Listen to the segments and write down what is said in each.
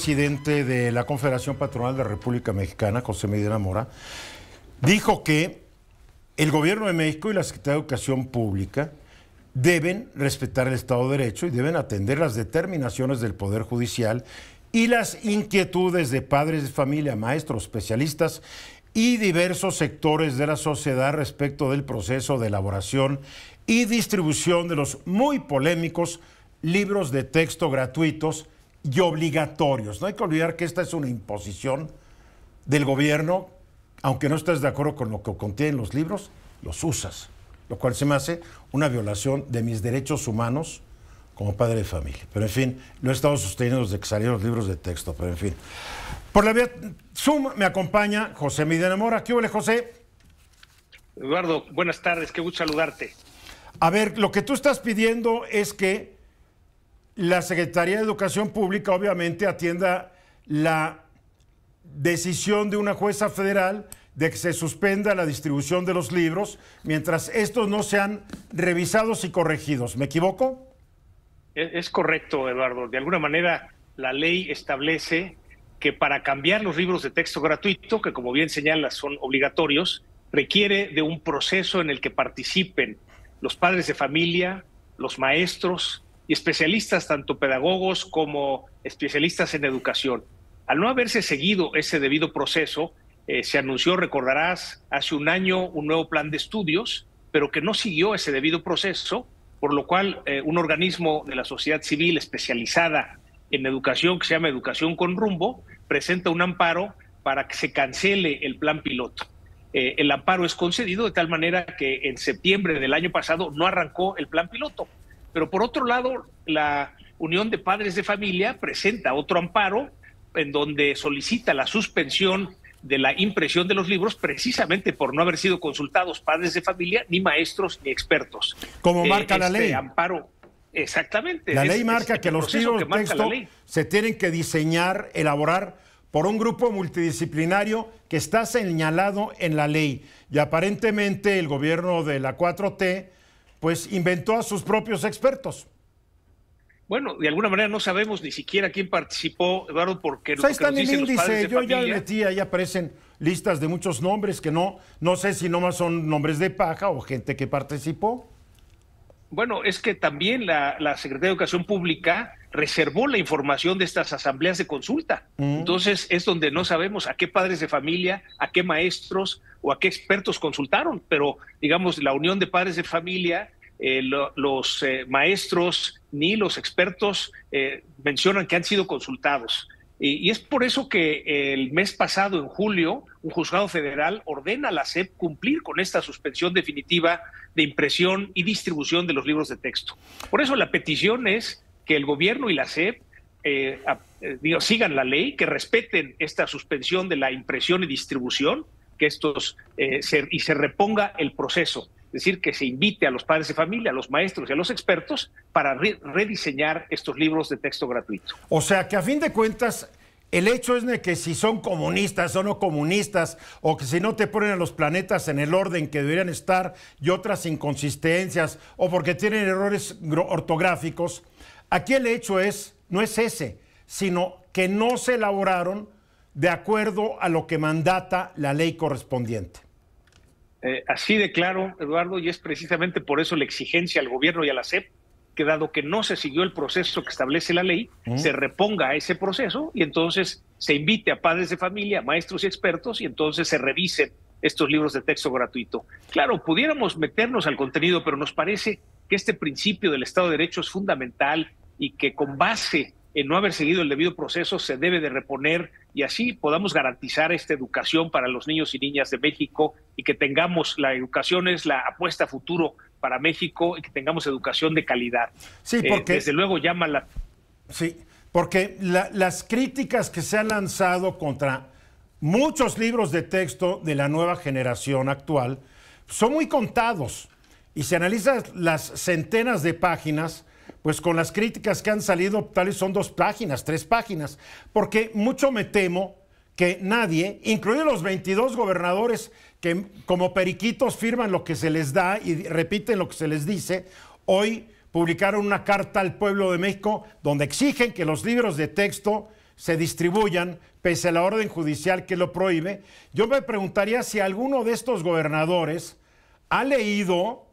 presidente de la Confederación Patronal de la República Mexicana, José Medina Mora, dijo que el gobierno de México y la Secretaría de Educación Pública deben respetar el Estado de Derecho y deben atender las determinaciones del Poder Judicial y las inquietudes de padres de familia, maestros, especialistas y diversos sectores de la sociedad respecto del proceso de elaboración y distribución de los muy polémicos libros de texto gratuitos y obligatorios. No hay que olvidar que esta es una imposición del gobierno, aunque no estés de acuerdo con lo que contienen los libros, los usas, lo cual se me hace una violación de mis derechos humanos como padre de familia. Pero en fin, lo he estado sosteniendo desde que salieron los libros de texto, pero en fin. Por la vía Zoom me acompaña José Miguel Mora. ¿Qué huele, José? Eduardo, buenas tardes, qué gusto saludarte. A ver, lo que tú estás pidiendo es que la Secretaría de Educación Pública obviamente atienda la decisión de una jueza federal de que se suspenda la distribución de los libros mientras estos no sean revisados y corregidos. ¿Me equivoco? Es, correcto, Eduardo. De alguna manera, la ley establece que para cambiar los libros de texto gratuito, que como bien señala son obligatorios, requiere de un proceso en el que participen los padres de familia, los maestros, y especialistas, tanto pedagogos como especialistas en educación. Al no haberse seguido ese debido proceso, eh, se anunció, recordarás, hace un año un nuevo plan de estudios, pero que no siguió ese debido proceso, por lo cual eh, un organismo de la sociedad civil especializada en educación, que se llama Educación con Rumbo, presenta un amparo para que se cancele el plan piloto. Eh, el amparo es concedido de tal manera que en septiembre del año pasado no arrancó el plan piloto. Pero por otro lado, la Unión de Padres de Familia presenta otro amparo en donde solicita la suspensión de la impresión de los libros precisamente por no haber sido consultados padres de familia, ni maestros, ni expertos. Como eh, marca la este ley. Amparo. Exactamente. La ley marca que los libros de texto se tienen que diseñar, elaborar por un grupo multidisciplinario que está señalado en la ley. Y aparentemente el gobierno de la 4T pues inventó a sus propios expertos. Bueno, de alguna manera no sabemos ni siquiera quién participó, Eduardo, porque no pues lo que nos dicen índice, yo ya metí, ahí aparecen listas de muchos nombres que no, no sé si nomás son nombres de paja o gente que participó. Bueno, es que también la Secretaría de Educación Pública reservó la información de estas asambleas de consulta. Mm. Entonces es donde no sabemos a qué padres de familia, a qué maestros o a qué expertos consultaron, pero digamos la unión de padres de familia, eh, los eh, maestros ni los expertos eh, mencionan que han sido consultados. Y, y, es por eso que el mes pasado, en julio, un juzgado federal ordena a la SEP cumplir con esta suspensión definitiva de impresión y distribución de los libros de texto. Por eso la petición es que el gobierno y la SEP eh, eh, sigan la ley, que respeten esta suspensión de la impresión y distribución, que estos eh, y se reponga el proceso. Es decir, que se invite a los padres de familia, a los maestros y a los expertos para rediseñar estos libros de texto gratuito. O sea que a fin de cuentas, el hecho es de que si son comunistas o no comunistas, o que si no te ponen a los planetas en el orden que deberían estar y otras inconsistencias, o porque tienen errores ortográficos, Aquí el hecho es, no es ese, sino que no se elaboraron de acuerdo a lo que mandata la ley correspondiente. Eh, así de claro, Eduardo, y es precisamente por eso la exigencia al gobierno y a la SEP que dado que no se siguió el proceso que establece la ley, se reponga a ese proceso y entonces se invite a padres de familia, maestros y expertos y entonces se revisen estos libros de texto gratuito. Claro, pudiéramos meternos al contenido, pero nos parece que este principio del Estado de Derecho es fundamental y que con base en no haber seguido el debido proceso se debe de reponer y así podamos garantizar esta educación para los niños y niñas de México y que tengamos la educación es la apuesta a futuro para México y que tengamos educación de calidad. Sí, eh, porque desde luego llama la Sí, porque las críticas que se han lanzado contra muchos libros de texto de la nueva generación actual son muy contados y se analizan las centenas de páginas pues con las críticas que han salido, tal vez son dos páginas, tres páginas, porque mucho me temo que nadie, incluidos los 22 gobernadores que como periquitos firman lo que se les da y repiten lo que se les dice, hoy publicaron una carta al pueblo de México donde exigen que los libros de texto se distribuyan pese a la orden judicial que lo prohíbe. Yo me preguntaría si alguno de estos gobernadores ha leído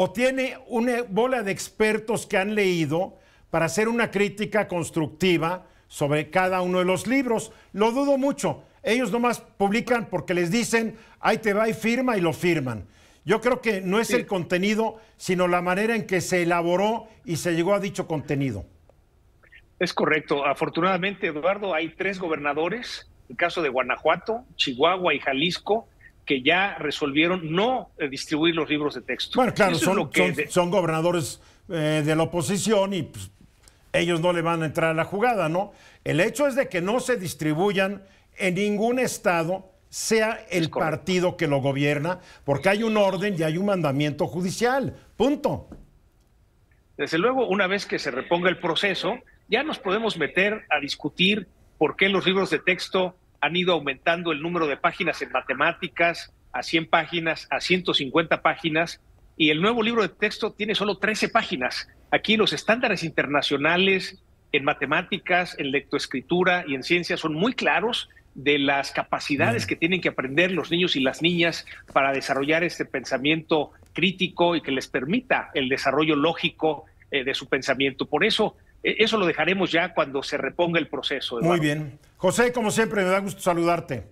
o tiene una bola de expertos que han leído para hacer una crítica constructiva sobre cada uno de los libros. Lo dudo mucho. Ellos nomás publican porque les dicen, ahí te va y firma y lo firman. Yo creo que no es el contenido, sino la manera en que se elaboró y se llegó a dicho contenido. Es correcto. Afortunadamente, Eduardo, hay tres gobernadores, el caso de Guanajuato, Chihuahua y Jalisco, que ya resolvieron no eh, distribuir los libros de texto. Bueno, claro, son, gobernadores eh, de la oposición y pues, ellos no le van a entrar a la jugada, ¿no? El hecho es de que no se distribuyan en ningún estado, sea el partido que lo gobierna, porque hay un orden y hay un mandamiento judicial. Punto. Desde luego, una vez que se reponga el proceso, ya nos podemos meter a discutir por qué los libros de texto han ido aumentando el número de páginas en matemáticas a 100 páginas, a 150 páginas, y el nuevo libro de texto tiene solo 13 páginas. Aquí los estándares internacionales en matemáticas, en lectoescritura y en ciencias son muy claros de las capacidades mm. que tienen que aprender los niños y las niñas para desarrollar este pensamiento crítico y que les permita el desarrollo lógico eh, de su pensamiento. Por eso, e, eso lo dejaremos ya cuando se reponga el proceso. Muy bien. José, como siempre, me da gusto saludarte.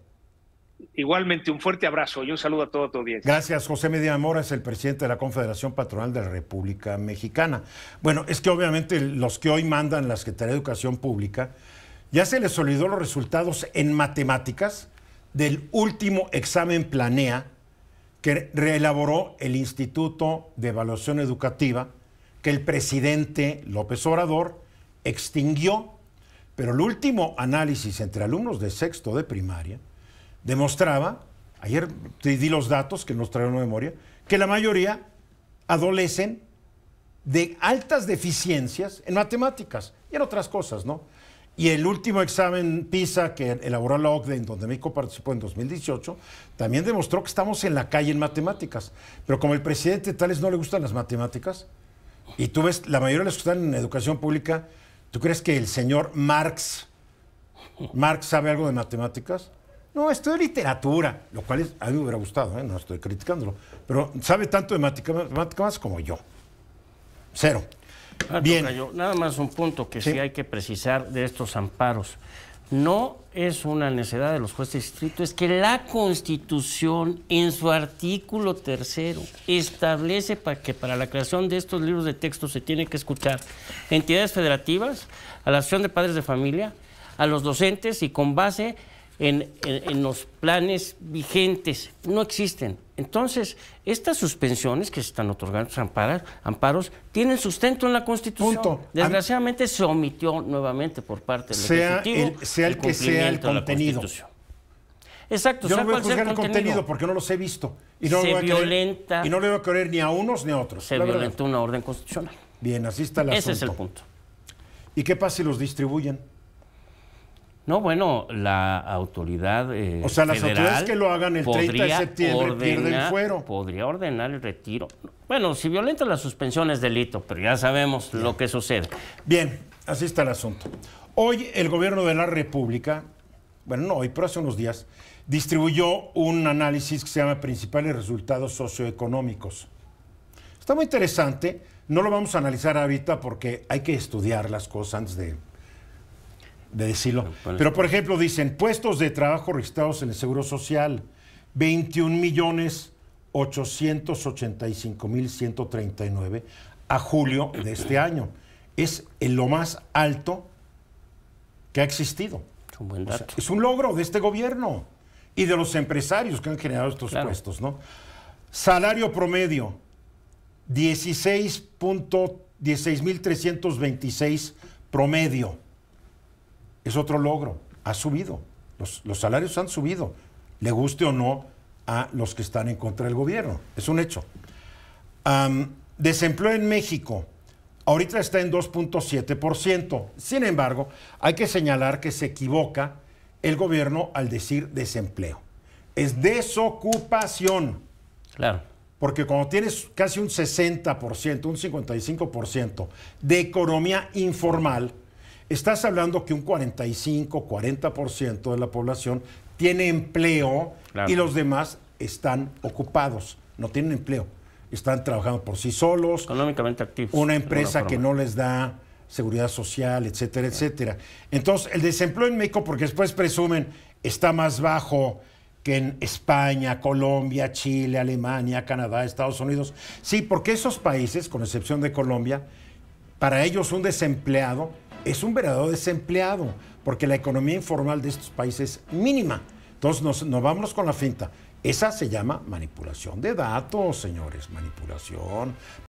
Igualmente, un fuerte abrazo y un saludo a todos tu audiencia. Gracias, José Medina Mora es el presidente de la Confederación Patronal de la República Mexicana. Bueno, es que obviamente los que hoy mandan las que de Educación Pública, ya se les olvidó los resultados en matemáticas del último examen planea que reelaboró el Instituto de Evaluación Educativa, que el presidente López Obrador extinguió pero el último análisis entre alumnos de sexto de primaria demostraba, ayer te di los datos que nos trajeron la memoria, que la mayoría adolecen de altas deficiencias en matemáticas y en otras cosas, ¿no? Y el último examen PISA que elaboró la OCDE, en donde México participó en 2018, también demostró que estamos en la calle en matemáticas. Pero como el presidente Tales no le gustan las matemáticas, y tú ves, la mayoría de los que están en educación pública ¿Tú crees que el señor Marx, Marx sabe algo de matemáticas? No, estudia literatura, lo cual a mí me hubiera gustado, ¿eh? no estoy criticándolo, pero sabe tanto de matemáticas como yo. Cero. Ah, Bien. nada más un punto que sí hay que precisar de estos amparos no es una necesidad de los jueces distritos. es que la Constitución en su artículo tercero establece para que para la creación de estos libros de texto se tiene que escuchar entidades federativas, a la acción de Padres de Familia, a los docentes y con base en los planes vigentes. No existen. Entonces, estas suspensiones que se están otorgando, amparos, tienen sustento en la Constitución. Desgraciadamente se omitió nuevamente por parte del sea Ejecutivo sea el, que sea el contenido. Exacto. Yo no voy a juzgar el contenido? porque no los he visto. Y no violenta. y no le voy a querer ni a unos ni a otros. Se violentó una orden constitucional. Bien, así está la asunto. Ese es el punto. ¿Y qué pasa si los distribuyen? No, bueno, la autoridad. Eh, o sea, las autoridades que lo hagan el 30 de septiembre fuero. Podría ordenar el retiro. Bueno, si violenta la suspensión es delito, pero ya sabemos lo que sucede. Bien, así está el asunto. Hoy el gobierno de la República, bueno, no hoy, pero hace unos días, distribuyó un análisis que se llama Principales Resultados Socioeconómicos. Está muy interesante. No lo vamos a analizar ahorita porque hay que estudiar las cosas antes de de decirlo. Pero, por ejemplo, dicen puestos de trabajo registrados en el Seguro Social, 21.885.139 a julio de este año. Es en lo más alto que ha existido. es un logro de este gobierno y de los empresarios que han generado estos puestos, ¿no? Salario promedio, 16.16.326 promedio es otro logro. Ha subido. Los, salarios han subido, le guste o no a los que están en contra del gobierno. Es un hecho. desempleo en México. Ahorita está en 2.7%. Sin embargo, hay que señalar que se equivoca el gobierno al decir desempleo. Es desocupación. Claro. Porque cuando tienes casi un 60%, un 55% de economía informal, Estás hablando que un 45, 40% de la población tiene empleo y los demás están ocupados, no tienen empleo. Están trabajando por sí solos. Económicamente activos. Una empresa que no les da seguridad social, etcétera, etcétera. Entonces, el desempleo en México, porque después presumen, está más bajo que en España, Colombia, Chile, Alemania, Canadá, Estados Unidos. Sí, porque esos países, con excepción de Colombia, para ellos un desempleado es un verdadero desempleado, porque la economía informal de estos países es mínima. Entonces nos, vamos con la finta. Esa se llama manipulación de datos, señores, manipulación,